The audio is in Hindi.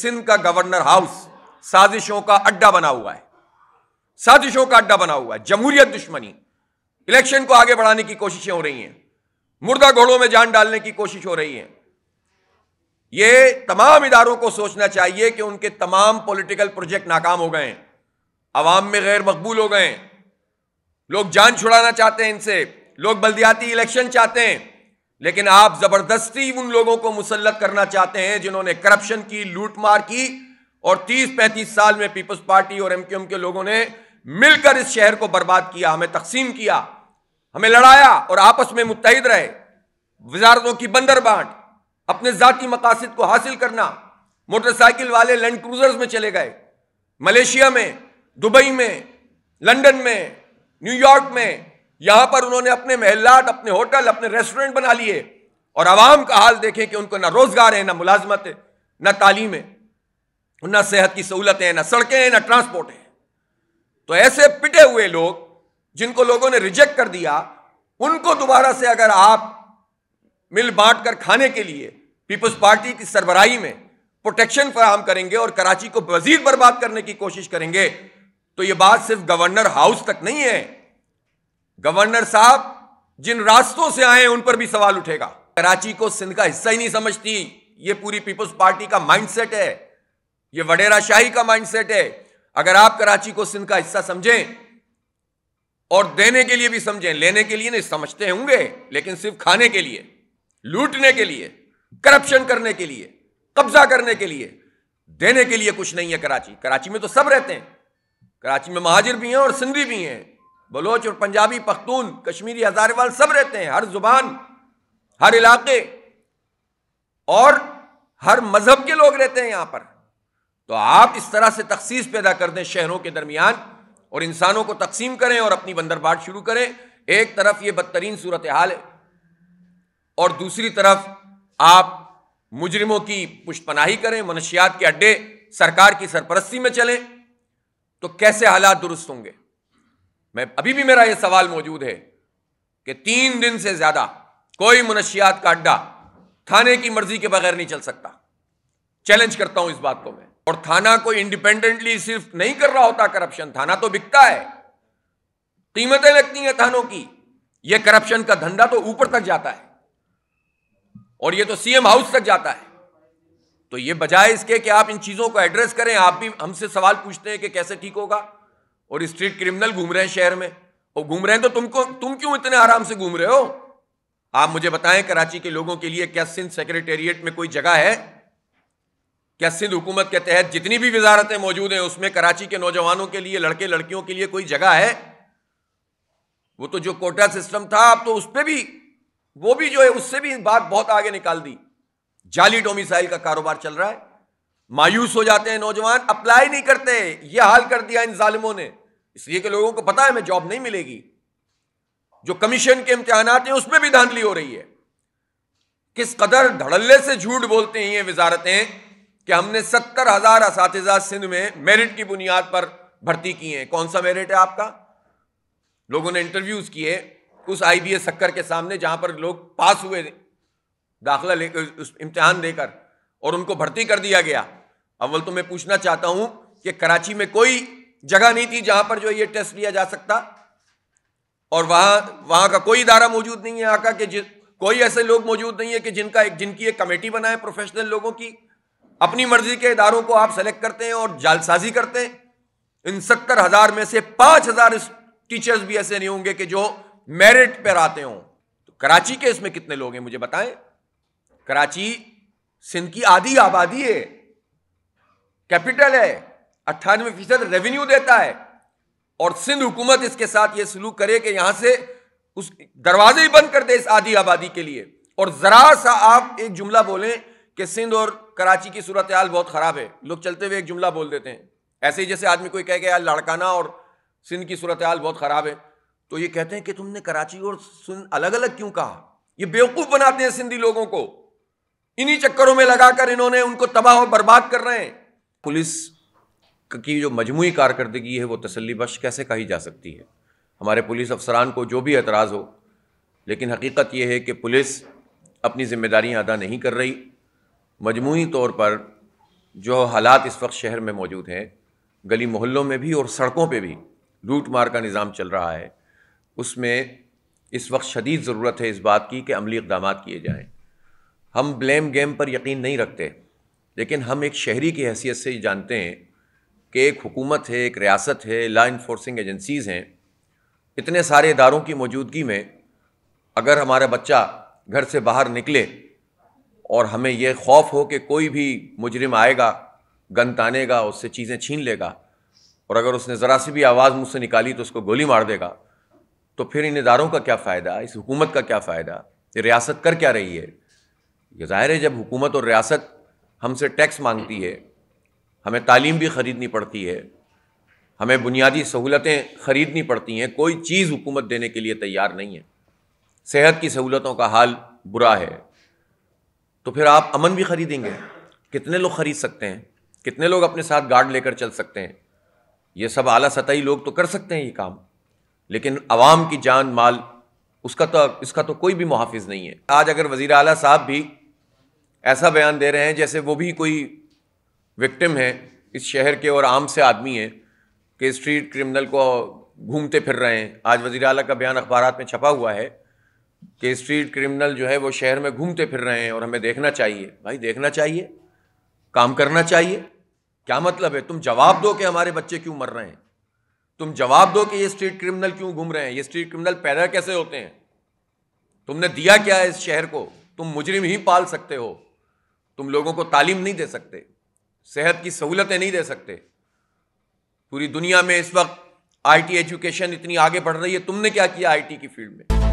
सिंध का गवर्नर हाउस साजिशों का अड्डा बना हुआ है साजिशों का अड्डा बना हुआ है जमहूरियत दुश्मनी इलेक्शन को आगे बढ़ाने की कोशिशें हो रही हैं मुर्दा घोड़ों में जान डालने की कोशिश हो रही है ये तमाम इदारों को सोचना चाहिए कि उनके तमाम पॉलिटिकल प्रोजेक्ट नाकाम हो गए हैं अवाम में गैर मकबूल हो गए हैं लोग जान छुड़ाना चाहते हैं इनसे लोग बल्दियाती इलेक्शन चाहते हैं लेकिन आप जबरदस्ती उन लोगों को मुसलत करना चाहते हैं जिन्होंने करप्शन की लूटमार की और 30-35 साल में पीपल्स पार्टी और एमक्यूएम के लोगों ने मिलकर इस शहर को बर्बाद किया हमें तकसीम किया हमें लड़ाया और आपस में मुतहद रहे वजारतों की बंदर बांट अपने जाति मकासद को हासिल करना मोटरसाइकिल वाले लैंड क्रूजर्स में चले गए मलेशिया में दुबई में लंदन में न्यूयॉर्क में यहां पर उन्होंने अपने महलाट अपने होटल अपने रेस्टोरेंट बना लिए और आवाम का हाल देखें कि उनको ना रोजगार है ना मुलाजमत है ना तालीम है ना सेहत की सहूलतें हैं ना सड़कें हैं ना ट्रांसपोर्ट है तो ऐसे पिटे हुए लोग जिनको लोगों ने रिजेक्ट कर दिया उनको दोबारा से अगर आप मिल बांट कर खाने के लिए पीपल्स पार्टी की सरबराही में प्रोटेक्शन फराहम करेंगे और कराची को मजीद बर्बाद करने की कोशिश करेंगे तो ये बात सिर्फ गवर्नर हाउस तक नहीं है गवर्नर साहब जिन रास्तों से आए उन पर भी सवाल उठेगा कराची को सिंध का हिस्सा ही नहीं समझती ये पूरी पीपुल्स पार्टी का माइंडसेट है ये वडेरा शाही का माइंडसेट है अगर आप कराची को सिंध का हिस्सा समझें और देने के लिए भी समझें लेने के लिए नहीं समझते होंगे लेकिन सिर्फ खाने के लिए लूटने के लिए करप्शन करने के लिए कब्जा करने के लिए देने के लिए कुछ नहीं है कराची कराची में तो सब रहते हैं कराची में महाजिर भी हैं और सिंधी भी हैं बलोच और पंजाबी पख्तून कश्मीरी हजारेवाल सब रहते हैं हर जुबान हर इलाके और हर मजहब के लोग रहते हैं यहां पर तो आप इस तरह से तखसीस पैदा कर दें शहरों के दरमियान और इंसानों को तकसीम करें और अपनी बंदरबाट शुरू करें एक तरफ ये बदतरीन सूरत हाल है और दूसरी तरफ आप मुजरिमों की पुष्पनाही करें मनशियात के अड्डे सरकार की सरपरस्ती में चलें तो कैसे हालात दुरुस्त होंगे मैं अभी भी मेरा यह सवाल मौजूद है कि तीन दिन से ज्यादा कोई मुनशियात का अड्डा थाने की मर्जी के बगैर नहीं चल सकता चैलेंज करता हूं इस बात को मैं और थाना को इंडिपेंडेंटली सिर्फ नहीं कर रहा होता करप्शन थाना तो बिकता है कीमतें लगती हैं थानों की यह करप्शन का धंधा तो ऊपर तक जाता है और यह तो सीएम हाउस तक जाता है तो यह बजाय इसके कि आप इन चीजों को एड्रेस करें आप भी हमसे सवाल पूछते हैं कि कैसे ठीक होगा और स्ट्रीट क्रिमिनल घूम रहे हैं शहर में और घूम रहे हैं तो तुमको तुम क्यों इतने आराम से घूम रहे हो आप मुझे बताएं कराची के लोगों के लिए क्या सिंध सेक्रेटेरिएट में कोई जगह है क्या सिंध हुकूमत के तहत जितनी भी वजारतें मौजूद हैं उसमें कराची के नौजवानों के लिए लड़के लड़कियों के लिए कोई जगह है वो तो जो कोटा सिस्टम था आप तो उस पर भी वो भी जो है उससे भी बात बहुत आगे निकाल दी जाली डोमिसाइल का कारोबार चल रहा है मायूस हो जाते हैं नौजवान अप्लाई नहीं करते ये हाल कर दिया इन जालिमों ने इसलिए कि लोगों को पता है हमें जॉब नहीं मिलेगी जो कमीशन के इम्तहान हैं उसमें भी धांधली हो रही है किस कदर धड़ल्ले से झूठ बोलते हैं ये वजारतें कि हमने सत्तर हजार इस सिंध में मेरिट की बुनियाद पर भर्ती किए हैं कौन सा मेरिट है आपका लोगों ने इंटरव्यूज किए उस आई बी एस सक्कर के सामने जहां पर लोग पास हुए दाखिला लेकर इम्तहान देकर और उनको भर्ती कर दिया गया अव्वल तो मैं पूछना चाहता हूं कि कराची में कोई जगह नहीं थी जहां पर जो ये टेस्ट लिया जा सकता और वहां वहां का कोई इदारा मौजूद नहीं है आका के कोई ऐसे लोग मौजूद नहीं है कि जिनका एक जिनकी एक कमेटी बनाए प्रोफेशनल लोगों की अपनी मर्जी के इदारों को आप सेलेक्ट करते हैं और जालसाजी करते हैं इन सत्तर हजार में से पांच हजार टीचर्स भी ऐसे नहीं होंगे कि जो मेरिट पर आते हों तो कराची के इसमें कितने लोग हैं मुझे बताएं कराची सिंध की आधी आबादी है कैपिटल है अट्ठानवे फीसद रेवेन्यू देता है और सिंध हुकूमत इसके साथ ये सलूक करे कि यहां से उस दरवाजे ही बंद कर दे इस आधी आबादी के लिए और जरा सा आप एक जुमला बोलें कि सिंध और कराची की सूरत हाल बहुत खराब है लोग चलते हुए एक जुमला बोल देते हैं ऐसे ही जैसे आदमी कोई कह गया लाड़काना और सिंध की सूरत हाल बहुत खराब है तो ये कहते हैं कि तुमने कराची और सिंध अलग अलग क्यों कहा ये बेवकूफ बनाते हैं सिंधी लोगों को इन्हीं चक्करों में लगाकर इन्होंने उनको तबाह और बर्बाद कर रहे हैं पुलिस की जो मजमू कारकर्दगी है वो तसली बख्श कैसे कही जा सकती है हमारे पुलिस अफसरान को जो भी एतराज़ हो लेकिन हकीकत यह है कि पुलिस अपनी ज़िम्मेदारियाँ अदा नहीं कर रही मजमू तौर पर जो हालात इस वक्त शहर में मौजूद हैं गली मोहल्लों में भी और सड़कों पर भी लूट मार का निज़ाम चल रहा है उसमें इस वक्त शदीद ज़रूरत है इस बात की कि अमली इकदाम किए जाएँ हम ब्लेम गेम पर यकीन नहीं रखते लेकिन हम एक शहरी की हैसियत से जानते हैं कि एक हुकूमत है एक रियासत है ला इन्फोर्सिंग एजेंसीज़ हैं इतने सारे इदारों की मौजूदगी में अगर हमारा बच्चा घर से बाहर निकले और हमें यह खौफ हो कि कोई भी मुजरिम आएगा गन तानेगा उससे चीज़ें छीन लेगा और अगर उसने ज़रा सी भी आवाज़ मुझसे निकाली तो उसको गोली मार देगा तो फिर इन इदारों का क्या फ़ायदा इस हुकूमत का क्या फ़ायदा ये रियासत कर क्या रही है ये ज़ाहिर है जब हुकूमत और रियासत हमसे टैक्स मांगती है हमें तालीम भी ख़रीदनी पड़ती है हमें बुनियादी सहूलतें ख़रीदनी पड़ती हैं कोई चीज़ हुकूमत देने के लिए तैयार नहीं है सेहत की सहूलतों का हाल बुरा है तो फिर आप अमन भी ख़रीदेंगे कितने लोग ख़रीद सकते हैं कितने लोग अपने साथ गार्ड लेकर चल सकते हैं ये सब आला सतही लोग तो कर सकते हैं ये काम लेकिन आवाम की जान माल उसका तो इसका तो कोई भी मुहाफ़ नहीं है आज अगर वज़ी अला साहब भी ऐसा बयान दे रहे हैं जैसे वो भी कोई विक्टिम हैं इस शहर के और आम से आदमी हैं कि स्ट्रीट क्रिमिनल को घूमते फिर रहे हैं आज वजी अला का बयान अखबार में छपा हुआ है कि स्ट्रीट क्रिमिनल जो है वो शहर में घूमते फिर रहे हैं और हमें देखना चाहिए भाई देखना चाहिए काम करना चाहिए क्या मतलब है तुम जवाब दो कि हमारे बच्चे क्यों मर रहे हैं तुम जवाब दो कि ये स्ट्रीट क्रिमिनल क्यों घूम रहे हैं ये स्ट्रीट क्रिमिनल पैदा कैसे होते हैं तुमने दिया क्या है इस शहर को तुम मुजरिम ही पाल सकते हो तुम लोगों को तालीम नहीं दे सकते सेहत की सहूलतें नहीं दे सकते पूरी दुनिया में इस वक्त आईटी एजुकेशन इतनी आगे बढ़ रही है तुमने क्या किया आईटी की फील्ड में